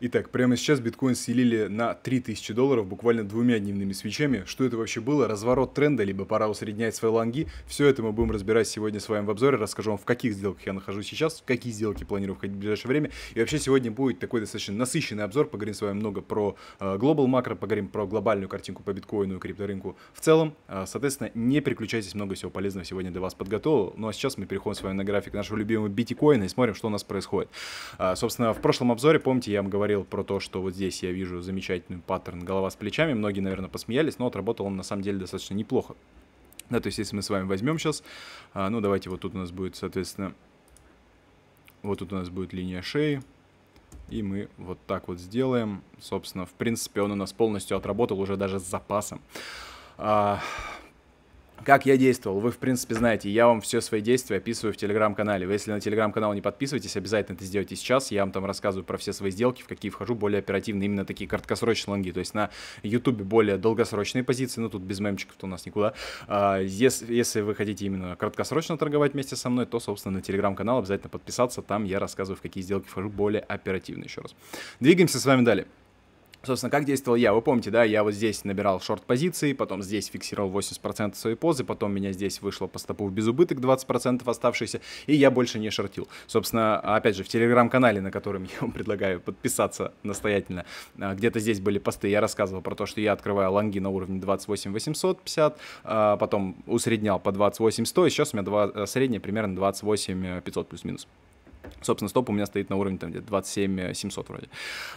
Итак, прямо сейчас биткоин селили на 3000 долларов буквально двумя дневными свечами. Что это вообще было? Разворот тренда, либо пора усреднять свои лонги. Все это мы будем разбирать сегодня с вами в обзоре. Расскажу вам, в каких сделках я нахожусь сейчас, в какие сделки планирую входить в ближайшее время. И вообще сегодня будет такой достаточно насыщенный обзор. Поговорим с вами много про э, макро, поговорим про глобальную картинку по биткоину и крипторынку в целом. Э, соответственно, не переключайтесь, много всего полезного сегодня для вас подготовил. Ну а сейчас мы переходим с вами на график нашего любимого биткоина и смотрим, что у нас происходит. Э, собственно, в прошлом обзоре, помните, я вам говорил, говорил про то, что вот здесь я вижу замечательный паттерн голова с плечами. Многие, наверное, посмеялись, но отработал он на самом деле достаточно неплохо. Да, то есть если мы с вами возьмем сейчас, а, ну давайте вот тут у нас будет, соответственно, вот тут у нас будет линия шеи. И мы вот так вот сделаем. Собственно, в принципе, он у нас полностью отработал уже даже с запасом. А, как я действовал, вы в принципе знаете, я вам все свои действия описываю в телеграм-канале. Вы если на телеграм-канал не подписываетесь, обязательно это сделайте сейчас. Я вам там рассказываю про все свои сделки, в какие вхожу более оперативно, именно такие краткосрочные лонги. То есть на ютубе более долгосрочные позиции, ну тут без мемчиков-то у нас никуда. А, если, если вы хотите именно краткосрочно торговать вместе со мной, то, собственно, на телеграм-канал обязательно подписаться. Там я рассказываю, в какие сделки вхожу более оперативно еще раз. Двигаемся с вами далее. Собственно, как действовал я? Вы помните, да, я вот здесь набирал шорт-позиции, потом здесь фиксировал 80% своей позы, потом меня здесь вышло по стопу в безубыток 20% оставшиеся, и я больше не шортил. Собственно, опять же, в телеграм-канале, на котором я вам предлагаю подписаться настоятельно, а, где-то здесь были посты, я рассказывал про то, что я открываю лонги на уровне 28 850, а, потом усреднял по 28 100, и сейчас у меня 2, э, средняя примерно 28 500 э, плюс-минус. Собственно, стоп у меня стоит на уровне там где-то 27 700 э, вроде.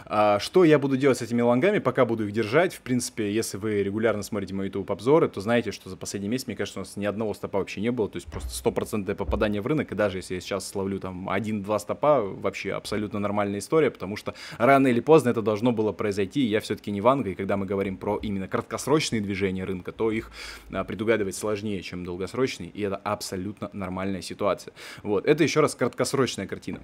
А, что я буду делать с этими лонгами? Пока буду их держать. В принципе, если вы регулярно смотрите мои YouTube обзоры, то знаете, что за последний месяц, мне кажется, у нас ни одного стопа вообще не было. То есть просто стопроцентное попадание в рынок. И даже если я сейчас словлю там 1-2 стопа, вообще абсолютно нормальная история, потому что рано или поздно это должно было произойти. и Я все-таки не ванга, и когда мы говорим про именно краткосрочные движения рынка, то их а, предугадывать сложнее, чем долгосрочные. И это абсолютно нормальная ситуация. Вот. Это еще раз краткосрочная картина.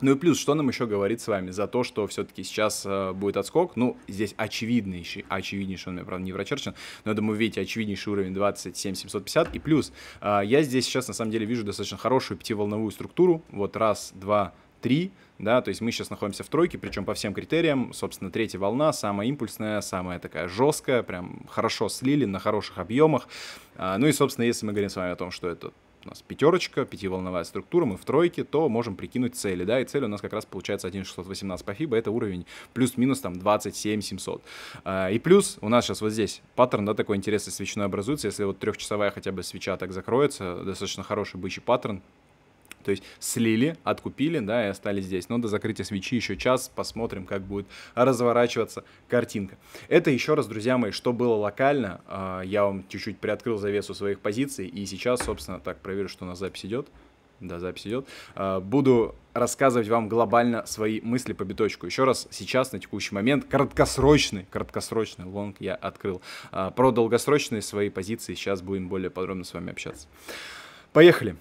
Ну и плюс, что нам еще говорит с вами за то, что все-таки сейчас э, будет отскок? Ну, здесь очевиднейший, очевиднейший, он у меня, правда, не прочерчен, но я думаю, видите, очевиднейший уровень 27750 и плюс. Э, я здесь сейчас, на самом деле, вижу достаточно хорошую пятиволновую структуру. Вот раз, два, три, да, то есть мы сейчас находимся в тройке, причем по всем критериям, собственно, третья волна, самая импульсная, самая такая жесткая, прям хорошо слили, на хороших объемах, э, ну и, собственно, если мы говорим с вами о том, что это у нас пятерочка, пятиволновая структура, мы в тройке, то можем прикинуть цели, да, и цель у нас как раз получается 1618 по FIBA, это уровень плюс-минус там 27 700. А, и плюс у нас сейчас вот здесь паттерн, да, такой интересный свечной образуется, если вот трехчасовая хотя бы свеча так закроется, достаточно хороший бычий паттерн, то есть слили, откупили, да, и остались здесь. Но до закрытия свечи еще час, посмотрим, как будет разворачиваться картинка. Это еще раз, друзья мои, что было локально. А, я вам чуть-чуть приоткрыл завесу своих позиций, и сейчас, собственно, так, проверю, что на запись идет да, запись идет, а, буду рассказывать вам глобально свои мысли по биточку. Еще раз, сейчас, на текущий момент, краткосрочный, краткосрочный лонг я открыл. А, про долгосрочные свои позиции сейчас будем более подробно с вами общаться. Поехали.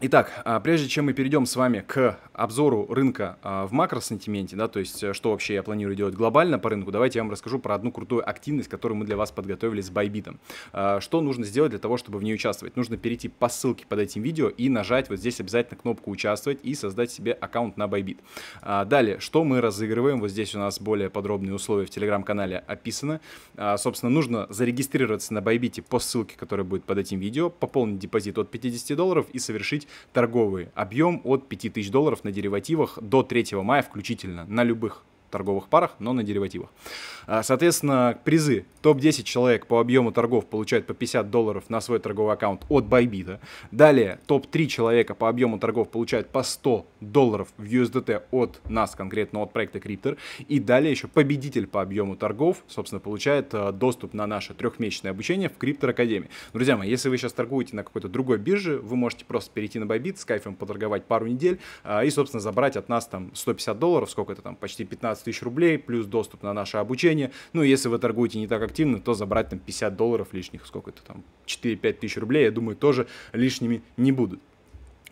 Итак, а, прежде чем мы перейдем с вами к обзору рынка а, в макросантименте, да, то есть э, что вообще я планирую делать глобально по рынку, давайте я вам расскажу про одну крутую активность, которую мы для вас подготовили с Байбитом. Что нужно сделать для того, чтобы в ней участвовать? Нужно перейти по ссылке под этим видео и нажать вот здесь обязательно кнопку «Участвовать» и создать себе аккаунт на Байбит. Далее, что мы разыгрываем? Вот здесь у нас более подробные условия в Телеграм-канале описаны. А, собственно, нужно зарегистрироваться на Байбите по ссылке, которая будет под этим видео, пополнить депозит от 50 долларов и совершить получить торговый объем от 5000 долларов на деривативах до 3 мая включительно, на любых торговых парах, но на деривативах. А, соответственно, призы. Топ-10 человек по объему торгов получают по 50 долларов на свой торговый аккаунт от Bybit. Далее, топ-3 человека по объему торгов получают по 100 долларов в USDT от нас, конкретно от проекта Криптер, И далее еще победитель по объему торгов, собственно, получает э, доступ на наше трехмесячное обучение в Криптер Академии. Друзья мои, если вы сейчас торгуете на какой-то другой бирже, вы можете просто перейти на Bybit, с кайфом поторговать пару недель э, и, собственно, забрать от нас там 150 долларов, сколько это там, почти 15 15 тысяч рублей, плюс доступ на наше обучение. Ну, если вы торгуете не так активно, то забрать там 50 долларов лишних, сколько это там, 4-5 тысяч рублей, я думаю, тоже лишними не будут.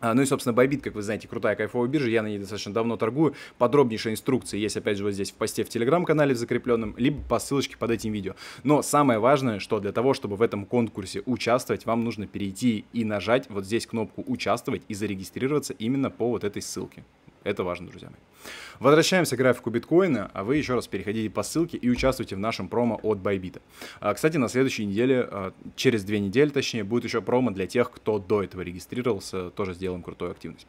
А, ну и, собственно, Bybit, как вы знаете, крутая кайфовая биржа, я на ней достаточно давно торгую. подробнейшая инструкция есть, опять же, вот здесь в посте в Телеграм-канале в закрепленном, либо по ссылочке под этим видео. Но самое важное, что для того, чтобы в этом конкурсе участвовать, вам нужно перейти и нажать вот здесь кнопку «Участвовать» и зарегистрироваться именно по вот этой ссылке. Это важно, друзья мои. Возвращаемся к графику биткоина, а вы еще раз переходите по ссылке и участвуйте в нашем промо от Байбита. Кстати, на следующей неделе, а, через две недели точнее, будет еще промо для тех, кто до этого регистрировался, тоже сделаем крутую активность.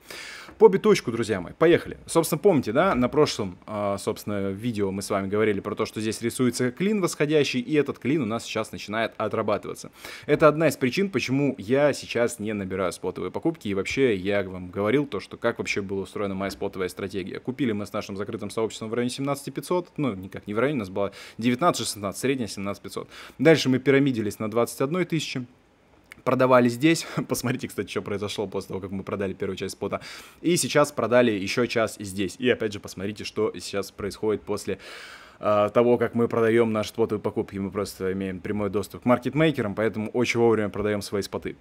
По биточку, друзья мои, поехали. Собственно, помните, да, на прошлом, а, собственно, видео мы с вами говорили про то, что здесь рисуется клин восходящий, и этот клин у нас сейчас начинает отрабатываться. Это одна из причин, почему я сейчас не набираю спотовые покупки, и вообще я вам говорил то, что как вообще было устроено моя спотовая стратегия. Купили мы с нашим закрытым сообществом в районе 17 500, ну, никак не в районе, у нас было 19-16, средняя 500. Дальше мы пирамидились на 21 тысячи, продавали здесь. Посмотрите, кстати, что произошло после того, как мы продали первую часть спота. И сейчас продали еще час здесь. И опять же, посмотрите, что сейчас происходит после э, того, как мы продаем наши и покупки. Мы просто имеем прямой доступ к маркетмейкерам, поэтому очень вовремя продаем свои споты.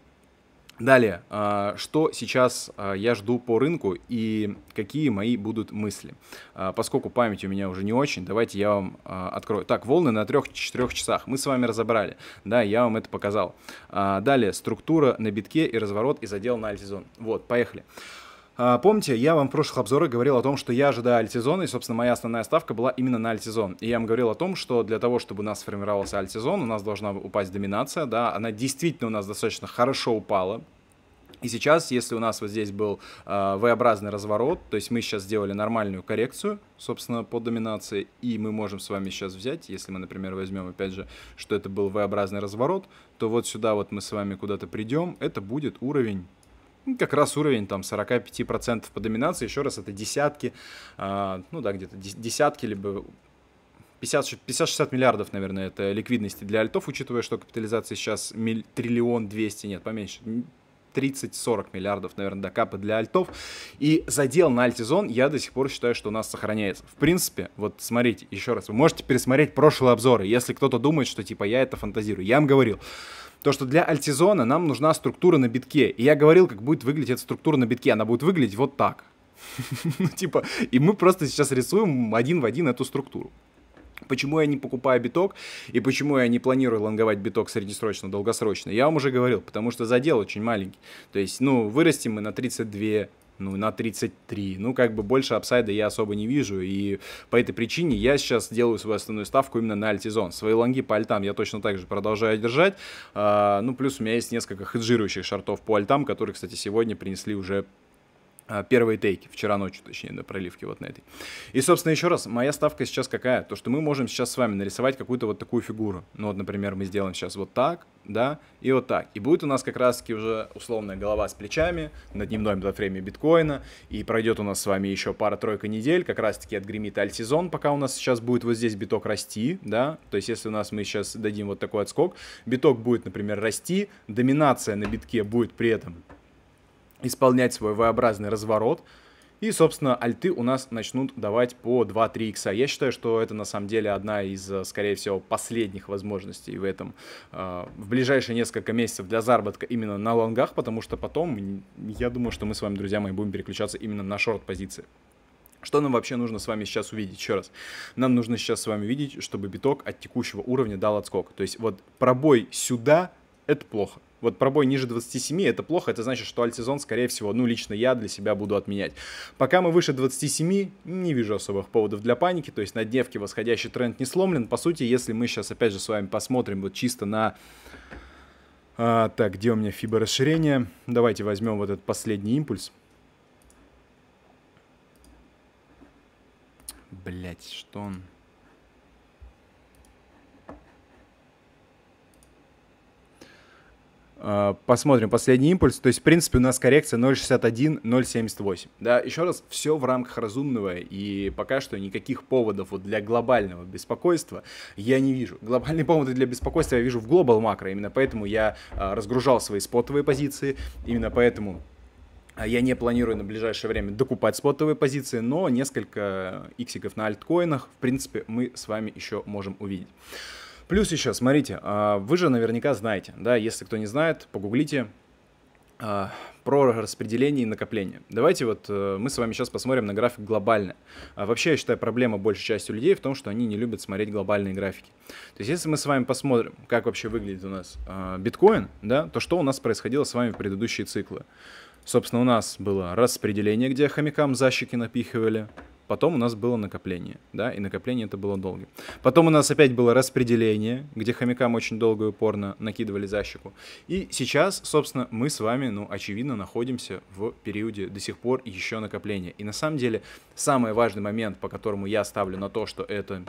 Далее, а, что сейчас а, я жду по рынку и какие мои будут мысли. А, поскольку память у меня уже не очень, давайте я вам открою. Так, волны на 3-4 часах. Мы с вами разобрали. Да, я вам это показал. Далее, структура на битке и разворот и задел на альтизон. Вот, поехали. Поехали. А, помните, я вам в прошлых обзорах говорил о том, что я ожидаю альтсезона, и, собственно, моя основная ставка была именно на альтсезон. И я вам говорил о том, что для того, чтобы у нас сформировался альтсезон, у нас должна упасть доминация, да, она действительно у нас достаточно хорошо упала, и сейчас, если у нас вот здесь был э, V-образный разворот, то есть мы сейчас сделали нормальную коррекцию, собственно, по доминации, и мы можем с вами сейчас взять, если мы, например, возьмем, опять же, что это был V-образный разворот, то вот сюда вот мы с вами куда-то придем, это будет уровень ну, как раз уровень там 45% по доминации, еще раз, это десятки, а, ну да, где-то десятки, либо 50-60 миллиардов, наверное, это ликвидности для альтов, учитывая, что капитализация сейчас триллион 200, нет, поменьше, 30-40 миллиардов, наверное, до капа для альтов. И задел на альтизон я до сих пор считаю, что у нас сохраняется. В принципе, вот смотрите, еще раз, вы можете пересмотреть прошлые обзоры, если кто-то думает, что типа я это фантазирую. Я вам говорил, то, что для альтизона нам нужна структура на битке. И я говорил, как будет выглядеть эта структура на битке. Она будет выглядеть вот так. Ну, типа, и мы просто сейчас рисуем один в один эту структуру. Почему я не покупаю биток и почему я не планирую лонговать биток среднесрочно, долгосрочно? Я вам уже говорил, потому что задел очень маленький. То есть, ну, вырастим мы на 32, ну, на 33. Ну, как бы больше апсайда я особо не вижу, и по этой причине я сейчас делаю свою основную ставку именно на альтизон. Свои лонги по альтам я точно так же продолжаю держать, а, ну, плюс у меня есть несколько хеджирующих шортов по альтам, которые, кстати, сегодня принесли уже а, первые тейки, вчера ночью, точнее, на проливке вот на этой. И, собственно, еще раз, моя ставка сейчас какая? То, что мы можем сейчас с вами нарисовать какую-то вот такую фигуру. Ну вот, например, мы сделаем сейчас вот так, да, и вот так. И будет у нас как раз-таки уже условная голова с плечами на дневной датфрейме биткоина, и пройдет у нас с вами еще пара-тройка недель, как раз-таки отгремит альт-сезон, пока у нас сейчас будет вот здесь биток расти, да, то есть если у нас мы сейчас дадим вот такой отскок, биток будет, например, расти, доминация на битке будет при этом исполнять свой V-образный разворот. И, собственно, альты у нас начнут давать по 2-3 икса. Я считаю, что это на самом деле одна из, э, скорее всего, последних возможностей в этом э, в ближайшие несколько месяцев для заработка именно на лонгах, потому что потом, я думаю, что мы с вами, друзья мои, будем переключаться именно на шорт-позиции. Что нам вообще нужно с вами сейчас увидеть? Еще раз. Нам нужно сейчас с вами видеть, чтобы биток от текущего уровня дал отскок. То есть вот пробой сюда — это плохо. Вот пробой ниже 27 это плохо, это значит, что альтсезон, скорее всего, ну, лично я для себя буду отменять. Пока мы выше 27, не вижу особых поводов для паники, то есть на дневке восходящий тренд не сломлен. По сути, если мы сейчас опять же с вами посмотрим вот чисто на... А, так, где у меня фибо расширение? Давайте возьмем вот этот последний импульс. Блять, что он... Э, посмотрим последний импульс. То есть, в принципе, у нас коррекция 0.61, 0.78. Да, еще раз, все в рамках разумного, и пока что никаких поводов вот для глобального беспокойства я не вижу. Глобальные поводы для беспокойства я вижу в глобал макро, именно поэтому я э, разгружал свои спотовые позиции, именно поэтому э, я не планирую на ближайшее время докупать спотовые позиции, но несколько иксиков на альткоинах, в принципе, мы с вами еще можем увидеть. Плюс еще, смотрите, а, вы же наверняка знаете, да, если кто не знает, погуглите а, про распределение и накопление. Давайте вот э, мы с вами сейчас посмотрим на график глобально. А вообще, я считаю, проблема большей части людей в том, что они не любят смотреть глобальные графики. То есть, если мы с вами посмотрим, как вообще выглядит у нас биткоин, да, то что у нас происходило с вами в предыдущие циклы. Собственно, у нас было распределение, где хомякам защики напихивали, Потом у нас было накопление, да, и накопление это было долгим. Потом у нас опять было распределение, где хомякам очень долго и упорно накидывали за И сейчас, собственно, мы с вами, ну, очевидно, находимся в периоде до сих пор еще накопления. И на самом деле самый важный момент, по которому я ставлю на то, что это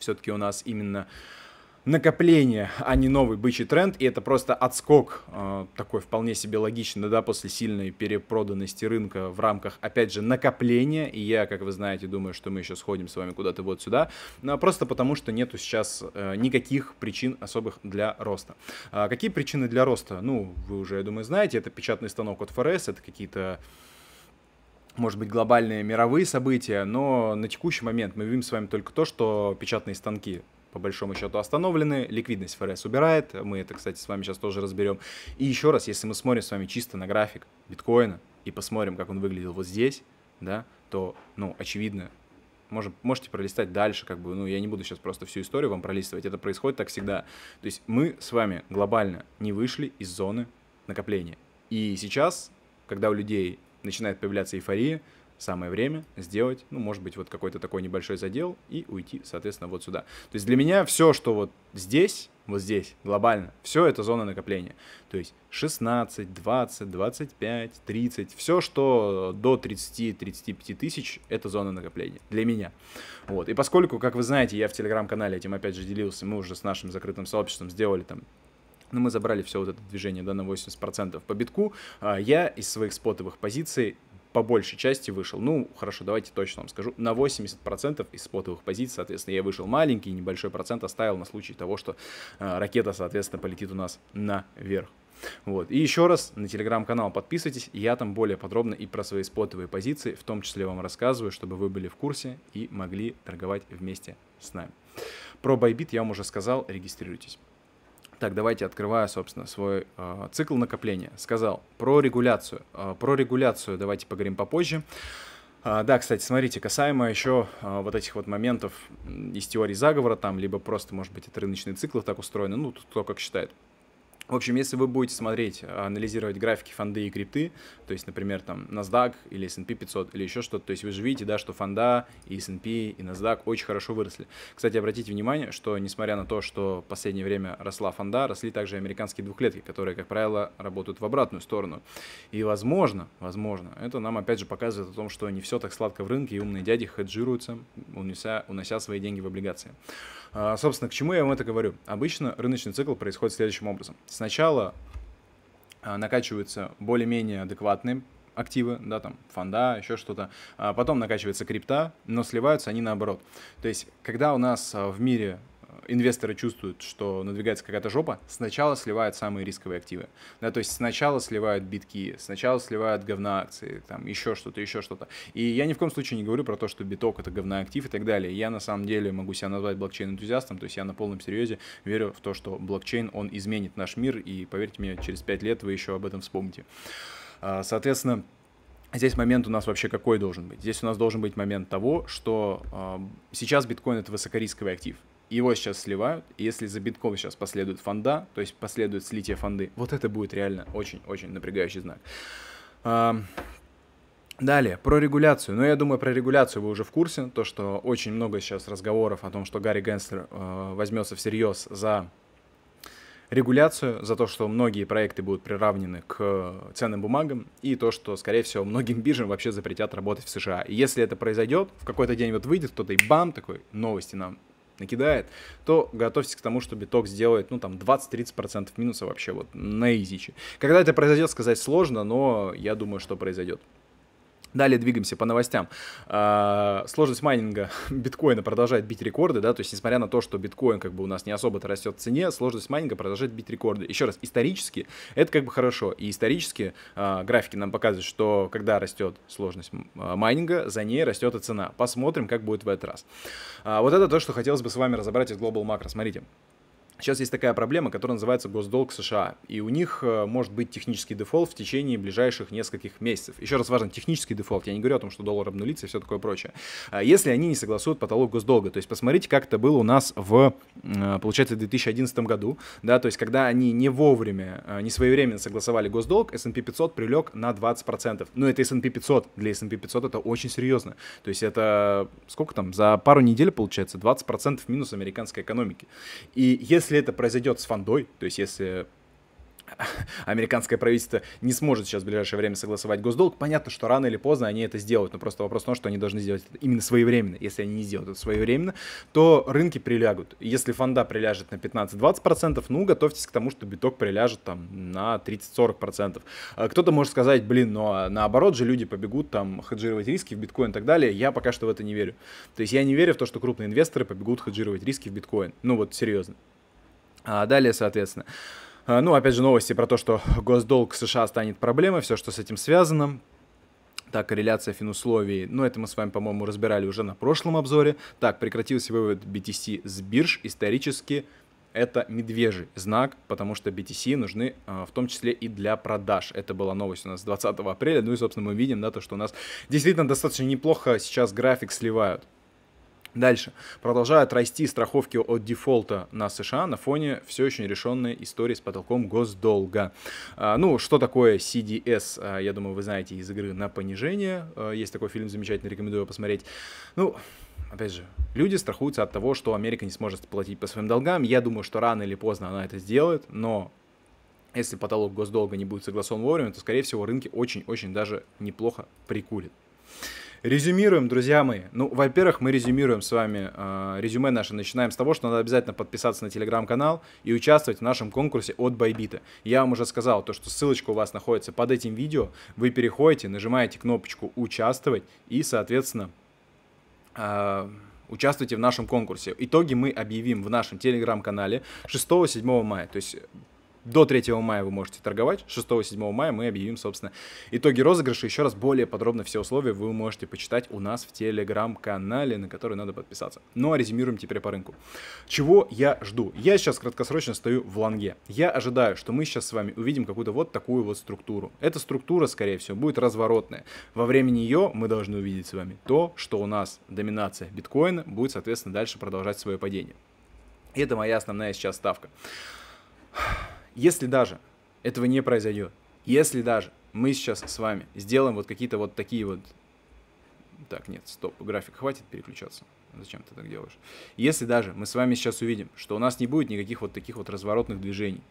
все-таки у нас именно накопление, а не новый бычий тренд, и это просто отскок э, такой вполне себе логичный, да, после сильной перепроданности рынка в рамках, опять же, накопления, и я, как вы знаете, думаю, что мы еще сходим с вами куда-то вот сюда, но просто потому, что нету сейчас э, никаких причин особых для роста. А какие причины для роста? Ну, вы уже, я думаю, знаете, это печатный станок от ФРС, это какие-то может быть, глобальные мировые события, но на текущий момент мы видим с вами только то, что печатные станки по большому счету остановлены, ликвидность ФРС убирает, мы это, кстати, с вами сейчас тоже разберем. И еще раз, если мы смотрим с вами чисто на график биткоина и посмотрим, как он выглядел вот здесь, да, то, ну, очевидно, можем, можете пролистать дальше, как бы, ну, я не буду сейчас просто всю историю вам пролистывать, это происходит так всегда. То есть мы с вами глобально не вышли из зоны накопления. И сейчас, когда у людей начинает появляться эйфория, самое время сделать, ну, может быть, вот какой-то такой небольшой задел и уйти, соответственно, вот сюда. То есть для меня все, что вот здесь, вот здесь, глобально, все это зона накопления. То есть 16, 20, 25, 30, все, что до 30-35 тысяч, это зона накопления для меня. Вот. И поскольку, как вы знаете, я в телеграм-канале этим опять же делился, мы уже с нашим закрытым сообществом сделали там но ну, мы забрали все вот это движение, да, на 80% по битку. А, я из своих спотовых позиций по большей части вышел, ну, хорошо, давайте точно вам скажу, на 80% из спотовых позиций, соответственно, я вышел маленький, небольшой процент оставил на случай того, что э, ракета, соответственно, полетит у нас наверх. Вот. И еще раз на телеграм-канал подписывайтесь, я там более подробно и про свои спотовые позиции, в том числе вам рассказываю, чтобы вы были в курсе и могли торговать вместе с нами. Про Bybit я вам уже сказал, регистрируйтесь. Так, давайте открываю, собственно, свой э, цикл накопления. Сказал про регуляцию. Э, про регуляцию давайте поговорим попозже. А, да, кстати, смотрите, касаемо еще вот этих вот моментов из теории заговора, там, либо просто, может быть, это рыночные циклы так устроены, ну, кто как считает. В общем, если вы будете смотреть, анализировать графики фонды и крипты, то есть, например, там NASDAQ или S&P 500 или еще что-то, то есть вы же видите, да, что фонда и S&P и NASDAQ очень хорошо выросли. Кстати, обратите внимание, что несмотря на то, что в последнее время росла фонда, росли также американские двухлетки, которые, как правило, работают в обратную сторону. И возможно, возможно, это нам опять же показывает о том, что не все так сладко в рынке, и умные дяди хеджируются, унося, унося свои деньги в облигации. А, собственно, к чему я вам это говорю? Обычно рыночный цикл происходит следующим образом. Сначала а, накачиваются более-менее адекватные активы, да, там, фонда, еще что-то. А потом накачивается крипта, но сливаются они наоборот. То есть, когда у нас в мире инвесторы чувствуют, что надвигается какая-то жопа, сначала сливают самые рисковые активы. Да, то есть сначала сливают битки, сначала сливают говна акции, там еще что-то, еще что-то. И я ни в коем случае не говорю про то, что биток это говна актив и так далее. Я на самом деле могу себя назвать блокчейн-энтузиастом, то есть я на полном серьезе верю в то, что блокчейн, он изменит наш мир, и поверьте мне, через 5 лет вы еще об этом вспомните. А, соответственно, Здесь момент у нас вообще какой должен быть? Здесь у нас должен быть момент того, что э, сейчас биткоин это высокорисковый актив его сейчас сливают, и если за битком сейчас последует фонда, то есть последует слитие фонды, вот это будет реально очень-очень напрягающий знак. А, далее, про регуляцию. Ну, я думаю, про регуляцию вы уже в курсе, то, что очень много сейчас разговоров о том, что Гарри Генслер э, возьмется всерьез за регуляцию, за то, что многие проекты будут приравнены к ценным бумагам, и то, что, скорее всего, многим биржам вообще запретят работать в США. И если это произойдет, в какой-то день вот выйдет кто-то и бам, такой, новости нам, накидает, то готовьтесь к тому, что биток сделает, ну, там, 20-30% минуса вообще вот на изиче. Когда это произойдет, сказать сложно, но я думаю, что произойдет. Далее двигаемся по новостям. А, сложность майнинга биткоина продолжает бить рекорды, да, то есть несмотря на то, что биткоин как бы у нас не особо-то растет в цене, сложность майнинга продолжает бить рекорды. Еще раз, исторически это как бы хорошо, и исторически а, графики нам показывают, что когда растет сложность а, майнинга, за ней растет и цена. Посмотрим, как будет в этот раз. вот это то, что хотелось бы с вами разобрать из Global Macro. Смотрите. Сейчас есть такая проблема, которая называется госдолг США, и у них э, может быть технический дефолт в течение ближайших нескольких месяцев. Еще раз важен технический дефолт, я не говорю о том, что доллар обнулится и все такое прочее. А если они не согласуют потолок госдолга, то есть посмотрите, как это было у нас в, э, получается, 2011 году, да, то есть когда они не вовремя, э, не своевременно согласовали госдолг, S&P 500 прилег на 20%. Но это S&P 500, для S&P 500 это очень серьезно. То есть это сколько там, за пару недель, получается, 20% минус американской экономики. И если если это произойдет с фондой, то есть если американское правительство не сможет сейчас в ближайшее время согласовать госдолг, понятно, что рано или поздно они это сделают, но просто вопрос в том, что они должны сделать это именно своевременно. Если они не сделают это своевременно, то рынки прилягут. Если фонда приляжет на 15-20%, ну, готовьтесь к тому, что биток приляжет там на 30-40%. А кто-то может сказать, блин, но ну, а наоборот же люди побегут там хеджировать риски в биткоин и так далее. Я пока что в это не верю. То есть я не верю в то, что крупные инвесторы побегут хеджировать риски в биткоин. Ну вот серьезно. А далее, соответственно, а, ну, опять же, новости про то, что госдолг США станет проблемой, все, что с этим связано. Так, корреляция финусловий. Ну, это мы с вами, по-моему, разбирали уже на прошлом обзоре. Так, прекратился вывод BTC с бирж. Исторически это медвежий знак, потому что BTC нужны а, в том числе и для продаж. Это была новость у нас 20 апреля. Ну и, собственно, мы видим, да, то, что у нас действительно достаточно неплохо сейчас график сливают. Дальше. Продолжают расти страховки от дефолта на США на фоне все еще нерешенной истории с потолком госдолга. А, ну, что такое CDS, а, я думаю, вы знаете из игры «На понижение». А, есть такой фильм замечательный, рекомендую его посмотреть. Ну, опять же, люди страхуются от того, что Америка не сможет платить по своим долгам. Я думаю, что рано или поздно она это сделает, но если потолок госдолга не будет согласован вовремя, то, скорее всего, рынки очень-очень даже неплохо прикурят. Резюмируем, друзья мои. Ну, во-первых, мы резюмируем с вами э, резюме наше. Начинаем с того, что надо обязательно подписаться на телеграм-канал и участвовать в нашем конкурсе от Байбита. Я вам уже сказал, то, что ссылочка у вас находится под этим видео. Вы переходите, нажимаете кнопочку «Участвовать» и, соответственно, э, участвуйте в нашем конкурсе. Итоги мы объявим в нашем телеграм-канале 6-7 мая. То есть до 3 мая вы можете торговать, 6-7 мая мы объявим, собственно, итоги розыгрыша. Еще раз более подробно все условия вы можете почитать у нас в телеграм-канале, на который надо подписаться. Ну а резюмируем теперь по рынку. Чего я жду? Я сейчас краткосрочно стою в лонге. Я ожидаю, что мы сейчас с вами увидим какую-то вот такую вот структуру. Эта структура, скорее всего, будет разворотная. Во время нее мы должны увидеть с вами то, что у нас доминация биткоина будет, соответственно, дальше продолжать свое падение. Это моя основная сейчас ставка. Если даже этого не произойдет, если даже мы сейчас с вами сделаем вот какие-то вот такие вот... Так, нет, стоп, график хватит переключаться. Зачем ты так делаешь? Если даже мы с вами сейчас увидим, что у нас не будет никаких вот таких вот разворотных движений,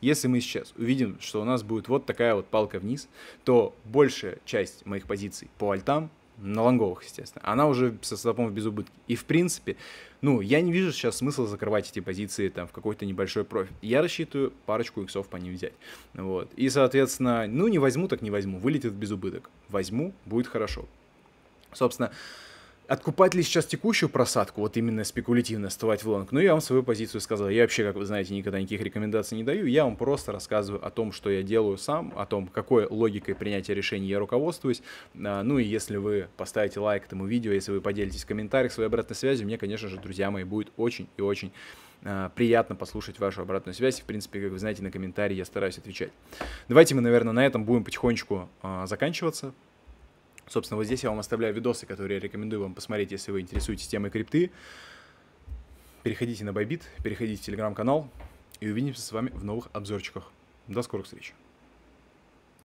если мы сейчас увидим, что у нас будет вот такая вот палка вниз, то большая часть моих позиций по альтам на лонговых, естественно, она уже со стопом в безубытке. И, в принципе, ну, я не вижу сейчас смысла закрывать эти позиции там в какой-то небольшой профит. Я рассчитываю парочку иксов по ним взять. Вот. И, соответственно, ну, не возьму, так не возьму. Вылетит в безубыток, Возьму, будет хорошо. Собственно, Откупать ли сейчас текущую просадку, вот именно спекулятивно вставать в лонг? Ну, я вам свою позицию сказал. Я вообще, как вы знаете, никогда никаких рекомендаций не даю. Я вам просто рассказываю о том, что я делаю сам, о том, какой логикой принятия решений я руководствуюсь. А, ну и если вы поставите лайк этому видео, если вы поделитесь в комментариях своей обратной связью, мне, конечно же, друзья мои, будет очень и очень а, приятно послушать вашу обратную связь. В принципе, как вы знаете, на комментарии я стараюсь отвечать. Давайте мы, наверное, на этом будем потихонечку а, заканчиваться. Собственно, вот здесь я вам оставляю видосы, которые я рекомендую вам посмотреть, если вы интересуетесь темой крипты. Переходите на Байбит, переходите в телеграм-канал и увидимся с вами в новых обзорчиках. До скорых встреч!